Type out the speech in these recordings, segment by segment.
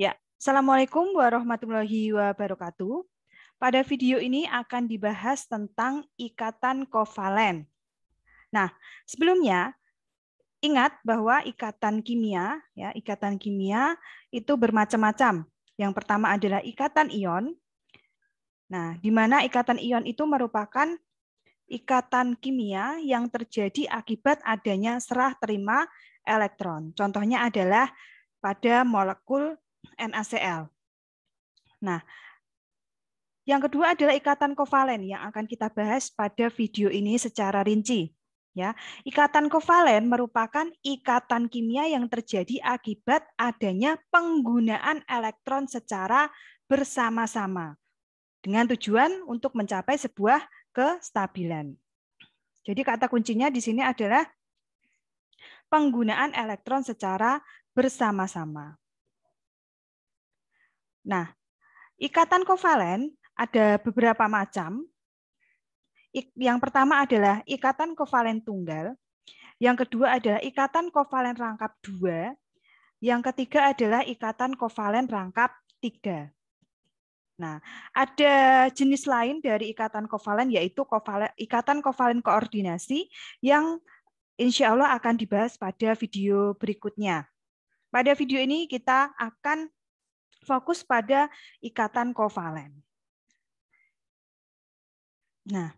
Ya, Assalamualaikum warahmatullahi wabarakatuh. Pada video ini akan dibahas tentang ikatan kovalen. Nah, sebelumnya ingat bahwa ikatan kimia, ya, ikatan kimia itu bermacam-macam. Yang pertama adalah ikatan ion. Nah, di mana ikatan ion itu merupakan ikatan kimia yang terjadi akibat adanya serah terima elektron. Contohnya adalah pada molekul NaCl. Nah, yang kedua adalah ikatan kovalen yang akan kita bahas pada video ini secara rinci. Ya, ikatan kovalen merupakan ikatan kimia yang terjadi akibat adanya penggunaan elektron secara bersama-sama dengan tujuan untuk mencapai sebuah kestabilan. Jadi kata kuncinya di sini adalah penggunaan elektron secara bersama-sama. Nah, ikatan kovalen ada beberapa macam. Yang pertama adalah ikatan kovalen tunggal, yang kedua adalah ikatan kovalen rangkap dua, yang ketiga adalah ikatan kovalen rangkap tiga. Nah, ada jenis lain dari ikatan kovalen yaitu kovalen, ikatan kovalen koordinasi yang insya Allah akan dibahas pada video berikutnya. Pada video ini kita akan fokus pada ikatan kovalen. Nah,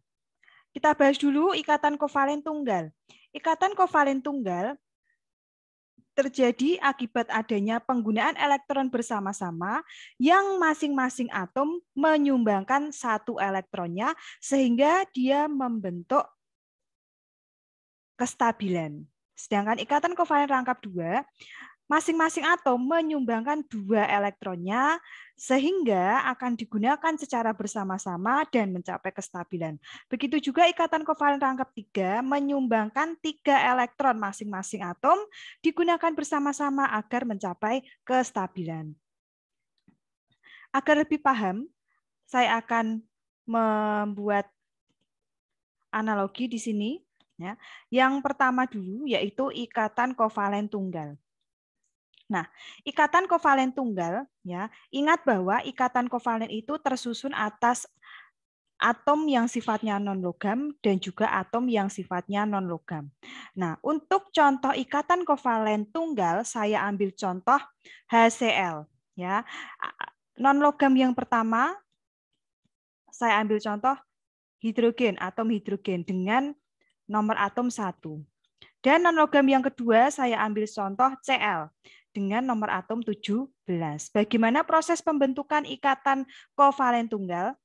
kita bahas dulu ikatan kovalen tunggal. Ikatan kovalen tunggal terjadi akibat adanya penggunaan elektron bersama-sama yang masing-masing atom menyumbangkan satu elektronnya sehingga dia membentuk kestabilan. Sedangkan ikatan kovalen rangkap dua masing-masing atom menyumbangkan dua elektronnya sehingga akan digunakan secara bersama-sama dan mencapai kestabilan. Begitu juga ikatan kovalen rangkap tiga menyumbangkan tiga elektron masing-masing atom digunakan bersama-sama agar mencapai kestabilan. Agar lebih paham, saya akan membuat analogi di sini. Ya. Yang pertama dulu yaitu ikatan kovalen tunggal. Nah, ikatan kovalen tunggal ya, ingat bahwa ikatan kovalen itu tersusun atas atom yang sifatnya non logam dan juga atom yang sifatnya non logam. Nah, untuk contoh ikatan kovalen tunggal saya ambil contoh HCl ya. Non logam yang pertama saya ambil contoh hidrogen, atom hidrogen dengan nomor atom satu Dan non logam yang kedua saya ambil contoh Cl dengan nomor atom 17. Bagaimana proses pembentukan ikatan kovalen tunggal?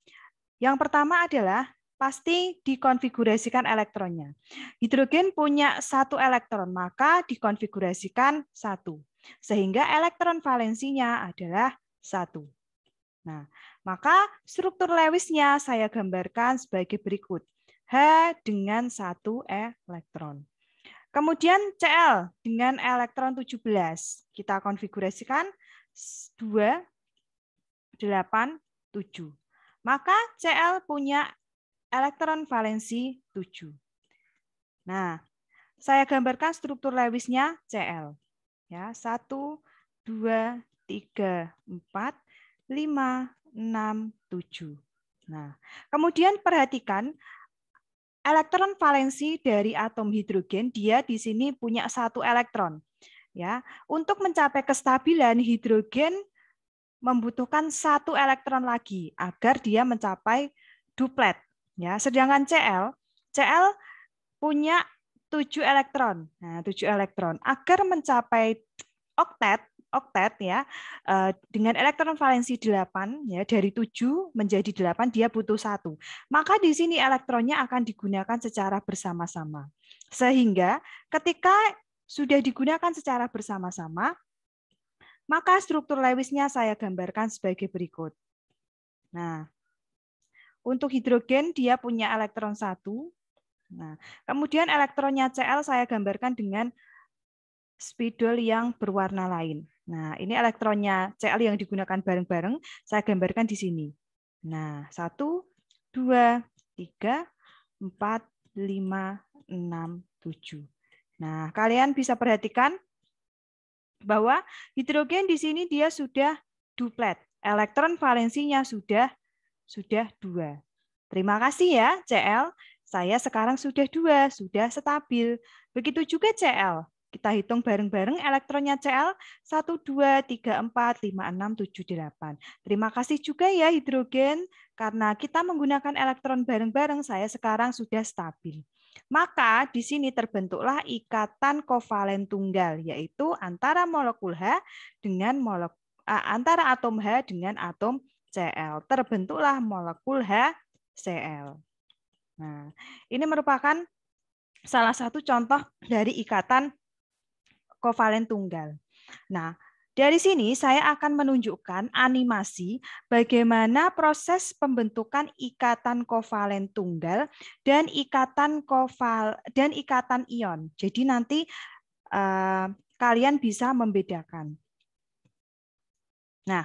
Yang pertama adalah pasti dikonfigurasikan elektronnya. Hidrogen punya satu elektron, maka dikonfigurasikan satu. Sehingga elektron valensinya adalah satu. Nah, maka struktur Lewisnya saya gambarkan sebagai berikut. H dengan satu elektron. Kemudian Cl dengan elektron 17. Kita konfigurasikan 2, 8, 7. Maka Cl punya elektron valensi 7. Nah, saya gambarkan struktur Lewisnya Cl. Ya, 1, 2, 3, 4, 5, 6, 7. Nah, kemudian perhatikan elektron valensi dari atom hidrogen dia di sini punya satu elektron. Ya, untuk mencapai kestabilan hidrogen membutuhkan satu elektron lagi agar dia mencapai duplet. Ya, sedangkan Cl, Cl punya tujuh elektron. Nah, tujuh elektron. Agar mencapai oktet, oktet ya eh, dengan elektron valensi 8 ya dari 7 menjadi 8 dia butuh satu. Maka di sini elektronnya akan digunakan secara bersama-sama. Sehingga ketika sudah digunakan secara bersama-sama maka struktur Lewisnya saya gambarkan sebagai berikut. Nah, untuk hidrogen dia punya elektron satu. Nah, kemudian elektronnya Cl saya gambarkan dengan spidol yang berwarna lain. Nah, ini elektronnya Cl yang digunakan bareng-bareng saya gambarkan di sini. Nah, 1, 2, 3, 4, 5, 6, 7. Nah, kalian bisa perhatikan bahwa hidrogen di sini dia sudah duplet. Elektron valensinya sudah sudah dua. Terima kasih ya, CL. Saya sekarang sudah dua, sudah stabil. Begitu juga CL. Kita hitung bareng-bareng elektronnya Cl 1, 2, 3, 4, 5, 6, 7, 8. Terima kasih juga ya hidrogen, karena kita menggunakan elektron bareng-bareng, saya sekarang sudah stabil. Maka di sini terbentuklah ikatan kovalen tunggal, yaitu antara molekul H dengan molek, antara atom H dengan atom Cl. Terbentuklah molekul HCl. Nah, ini merupakan salah satu contoh dari ikatan kovalen tunggal. Nah, dari sini saya akan menunjukkan animasi bagaimana proses pembentukan ikatan kovalen tunggal dan ikatan koval dan ikatan ion. Jadi nanti eh, kalian bisa membedakan. Nah,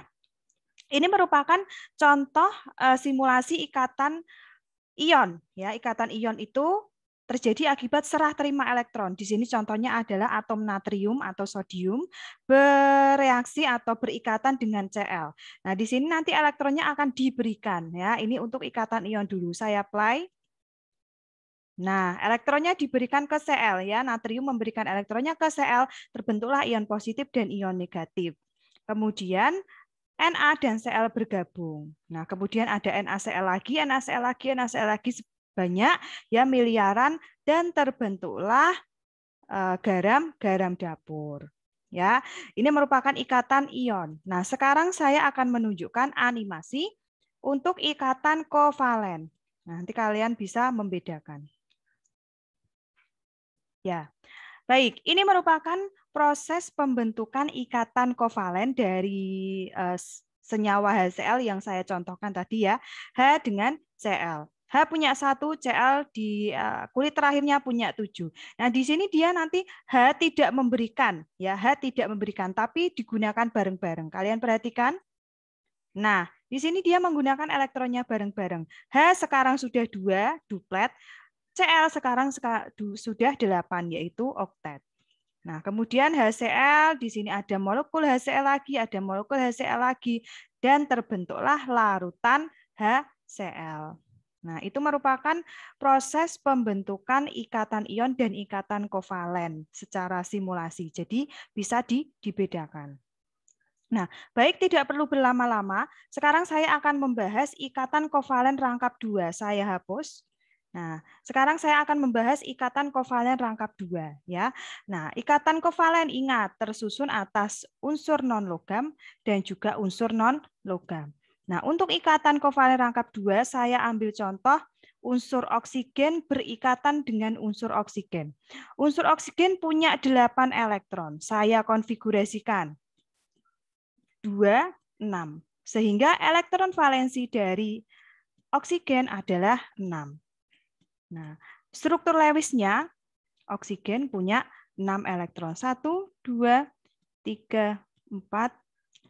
ini merupakan contoh eh, simulasi ikatan ion ya. Ikatan ion itu terjadi akibat serah terima elektron. Di sini contohnya adalah atom natrium atau sodium bereaksi atau berikatan dengan Cl. Nah, di sini nanti elektronnya akan diberikan ya. Ini untuk ikatan ion dulu. Saya apply. Nah, elektronnya diberikan ke Cl ya. Natrium memberikan elektronnya ke Cl, terbentuklah ion positif dan ion negatif. Kemudian Na dan Cl bergabung. Nah, kemudian ada NaCl lagi, NaCl lagi, NaCl lagi banyak ya miliaran dan terbentuklah eh, garam-garam dapur. Ya, ini merupakan ikatan ion. Nah, sekarang saya akan menunjukkan animasi untuk ikatan kovalen. Nah, nanti kalian bisa membedakan. Ya. Baik, ini merupakan proses pembentukan ikatan kovalen dari eh, senyawa HCl yang saya contohkan tadi ya, H dengan Cl. H punya satu, CL di eh, kulit terakhirnya punya tujuh. Nah, di sini dia nanti H tidak memberikan, ya H tidak memberikan, tapi digunakan bareng-bareng. Kalian perhatikan. Nah, di sini dia menggunakan elektronnya bareng-bareng. H sekarang sudah dua, duplet. CL sekarang sudah delapan, yaitu oktet. Nah, kemudian HCl, di sini ada molekul HCl lagi, ada molekul HCl lagi, dan terbentuklah larutan HCl. Nah, itu merupakan proses pembentukan ikatan ion dan ikatan kovalen secara simulasi. Jadi bisa di, dibedakan. Nah, baik tidak perlu berlama-lama. Sekarang saya akan membahas ikatan kovalen rangkap 2. Saya hapus. Nah, sekarang saya akan membahas ikatan kovalen rangkap dua ya. Nah, ikatan kovalen ingat tersusun atas unsur non logam dan juga unsur non logam. Nah, untuk ikatan kovalen rangkap 2 saya ambil contoh unsur oksigen berikatan dengan unsur oksigen. Unsur oksigen punya 8 elektron. Saya konfigurasikan 2, 6. Sehingga elektron valensi dari oksigen adalah 6. Nah, struktur Lewisnya oksigen punya 6 elektron. 1, 2, 3, 4,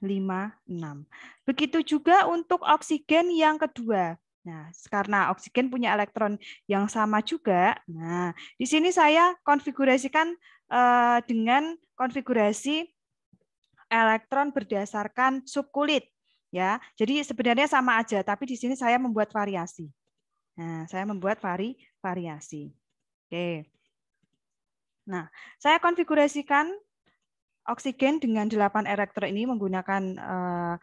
5, 6. Begitu juga untuk oksigen yang kedua. Nah, karena oksigen punya elektron yang sama juga. Nah, di sini saya konfigurasikan eh, dengan konfigurasi elektron berdasarkan subkulit ya. Jadi sebenarnya sama aja, tapi di sini saya membuat variasi. Nah, saya membuat vari variasi. Oke. Nah, saya konfigurasikan Oksigen dengan 8 elektron ini menggunakan uh,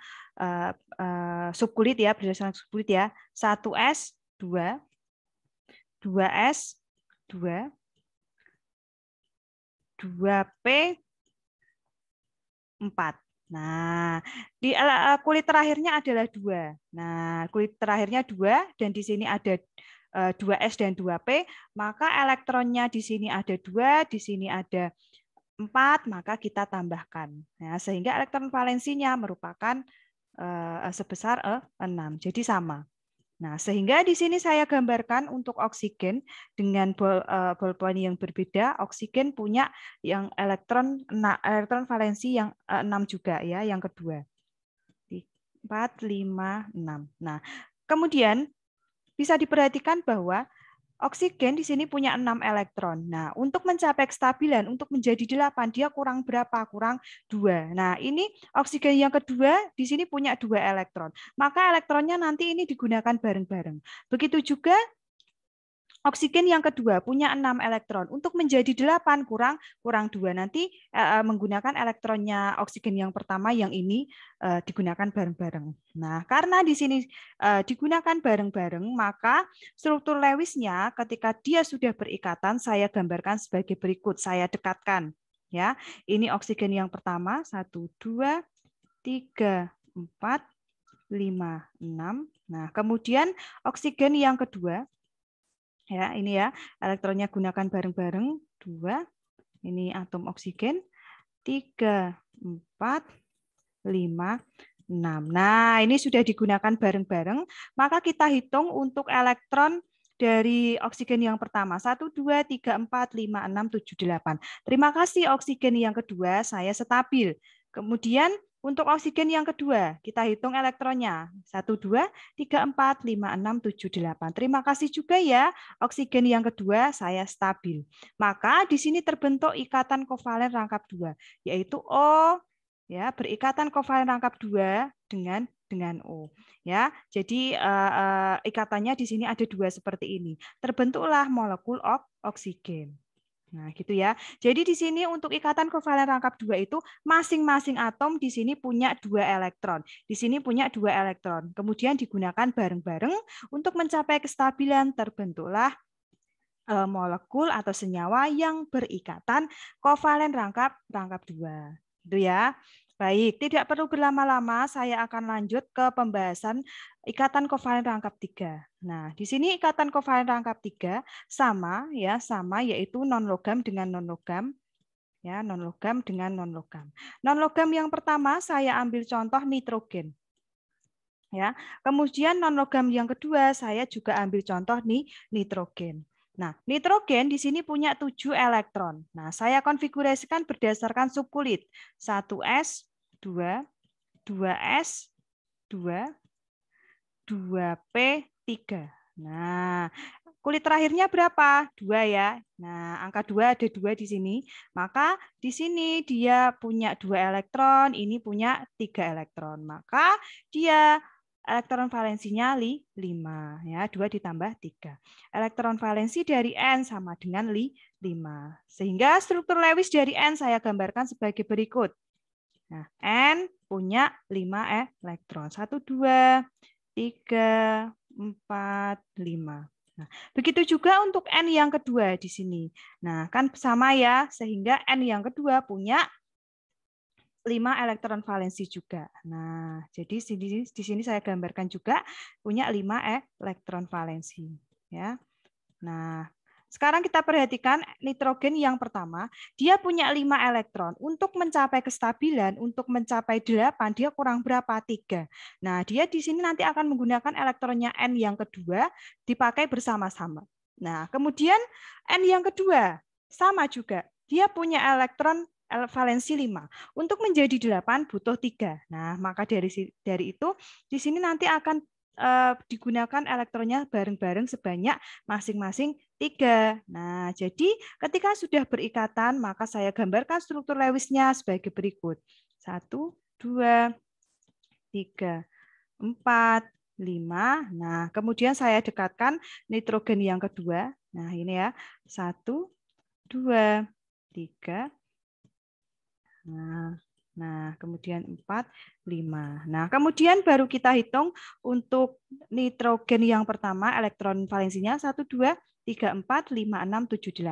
uh, uh, subkulit ya, berdasarkan subkulit ya. 1S 2 2S 2 2P 4. Nah, di kulit terakhirnya adalah dua. Nah, kulit terakhirnya dua dan di sini ada 2S dan 2P, maka elektronnya di sini ada dua, di sini ada 4 maka kita tambahkan. Ya, sehingga elektron valensinya merupakan uh, sebesar uh, eh, 6. Jadi sama. Nah, sehingga di sini saya gambarkan untuk oksigen dengan bol, eh, bol ballpoint yang berbeda, oksigen punya yang elektron nah, elektron valensi yang enam 6 juga ya, yang kedua. 4 5 6. Nah, kemudian bisa diperhatikan bahwa Oksigen di sini punya 6 elektron. Nah, untuk mencapai kestabilan, untuk menjadi 8, dia kurang berapa? Kurang 2. Nah, ini oksigen yang kedua di sini punya 2 elektron. Maka elektronnya nanti ini digunakan bareng-bareng. Begitu juga Oksigen yang kedua punya 6 elektron. Untuk menjadi 8 kurang kurang 2 nanti eh, eh, menggunakan elektronnya oksigen yang pertama yang ini eh, digunakan bareng-bareng. Nah, karena di sini digunakan bareng-bareng, maka struktur Lewisnya ketika dia sudah berikatan saya gambarkan sebagai berikut. Saya dekatkan ya. Ini oksigen yang pertama 1 2 3 4 5 6. Nah, kemudian oksigen yang kedua Ya, ini ya, elektronnya gunakan bareng-bareng. Dua, ini atom oksigen. Tiga, empat, lima, enam. Nah, ini sudah digunakan bareng-bareng, maka kita hitung untuk elektron dari oksigen yang pertama. satu dua tiga empat lima enam tujuh delapan. Terima kasih oksigen yang kedua, saya stabil. Kemudian untuk oksigen yang kedua, kita hitung elektronnya. 1, 2, 3, 4, 5, 6, 7, 8. Terima kasih juga ya, oksigen yang kedua saya stabil. Maka di sini terbentuk ikatan kovalen rangkap 2, yaitu O ya berikatan kovalen rangkap 2 dengan dengan O. Ya, jadi uh, uh, ikatannya di sini ada dua seperti ini. Terbentuklah molekul ok, oksigen. Nah, gitu ya. Jadi di sini untuk ikatan kovalen rangkap dua itu masing-masing atom di sini punya dua elektron. Di sini punya dua elektron. Kemudian digunakan bareng-bareng untuk mencapai kestabilan terbentuklah e, molekul atau senyawa yang berikatan kovalen rangkap rangkap dua. itu ya. Baik, tidak perlu berlama-lama, saya akan lanjut ke pembahasan ikatan kovalen rangkap 3. Nah, di sini ikatan kovalen rangkap 3 sama ya, sama yaitu non logam dengan non logam ya, non logam dengan non logam. Non logam yang pertama saya ambil contoh nitrogen. Ya. Kemudian non logam yang kedua saya juga ambil contoh nih nitrogen. Nah, nitrogen di sini punya 7 elektron. Nah, saya konfigurasikan berdasarkan subkulit. 1S, 2, 2S, 2, 2P, 3. Nah, kulit terakhirnya berapa? 2 ya. Nah, angka 2 ada 2 di sini. Maka di sini dia punya 2 elektron, ini punya 3 elektron. Maka dia elektron valensinya 5 ya, 2 ditambah 3. Elektron valensi dari N sama dengan li 5. Sehingga struktur Lewis dari N saya gambarkan sebagai berikut. Nah, N punya 5 elektron. 1 2 3 4 5. Nah, begitu juga untuk N yang kedua di sini. Nah, kan sama ya, sehingga N yang kedua punya 5 elektron valensi juga. Nah, jadi di sini, di sini saya gambarkan juga punya 5 elektron valensi. Ya. Nah, sekarang kita perhatikan nitrogen yang pertama, dia punya 5 elektron. Untuk mencapai kestabilan, untuk mencapai 8, dia kurang berapa? 3. Nah, dia di sini nanti akan menggunakan elektronnya N yang kedua, dipakai bersama-sama. Nah, kemudian N yang kedua, sama juga. Dia punya elektron valensi 5. Untuk menjadi 8 butuh 3. Nah, maka dari dari itu di sini nanti akan eh, digunakan elektronnya bareng-bareng sebanyak masing-masing tiga. Nah, jadi ketika sudah berikatan, maka saya gambarkan struktur Lewisnya sebagai berikut. 1, 2, 3, 4, 5. Nah, kemudian saya dekatkan nitrogen yang kedua. Nah, ini ya. 1, 2, 3, 4, Nah, Nah, kemudian 4, 5. Nah, kemudian baru kita hitung untuk nitrogen yang pertama, elektron valensinya 1, 2, 3, 4, 5, 6, 7,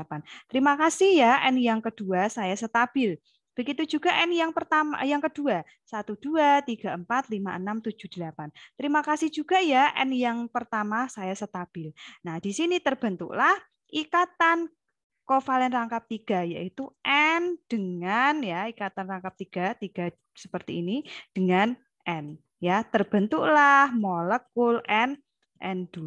8. Terima kasih ya, N yang kedua saya stabil. Begitu juga N yang pertama yang kedua, 1 2 3 4 5 6 7 8. Terima kasih juga ya N yang pertama saya stabil. Nah, di sini terbentuklah ikatan kovalen rangkap tiga, yaitu N dengan ya ikatan rangkap tiga, tiga seperti ini dengan N ya terbentuklah molekul N N2.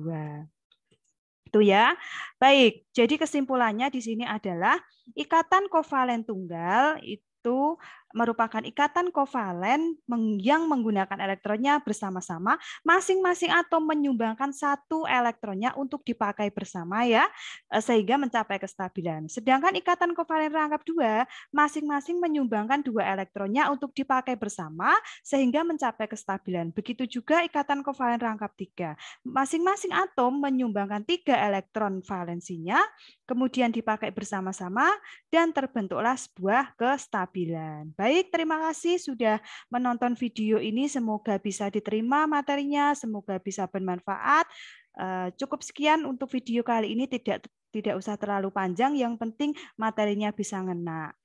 Itu ya. Baik, jadi kesimpulannya di sini adalah ikatan kovalen tunggal itu merupakan ikatan kovalen yang menggunakan elektronnya bersama-sama. Masing-masing atom menyumbangkan satu elektronnya untuk dipakai bersama ya, eh, sehingga mencapai kestabilan. Sedangkan ikatan kovalen rangkap dua, masing-masing menyumbangkan dua elektronnya untuk dipakai bersama, sehingga mencapai kestabilan. Begitu juga ikatan kovalen rangkap tiga. Masing-masing atom menyumbangkan tiga elektron valensinya, kemudian dipakai bersama-sama, dan terbentuklah sebuah kestabilan. Baik, terima kasih sudah menonton video ini. Semoga bisa diterima materinya, semoga bisa bermanfaat. Eh, cukup sekian untuk video kali ini, tidak tidak usah terlalu panjang. Yang penting materinya bisa ngena.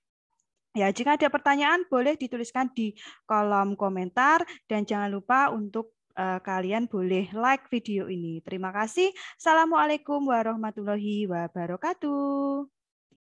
Ya, jika ada pertanyaan boleh dituliskan di kolom komentar dan jangan lupa untuk eh, kalian boleh like video ini. Terima kasih. Assalamualaikum warahmatullahi wabarakatuh.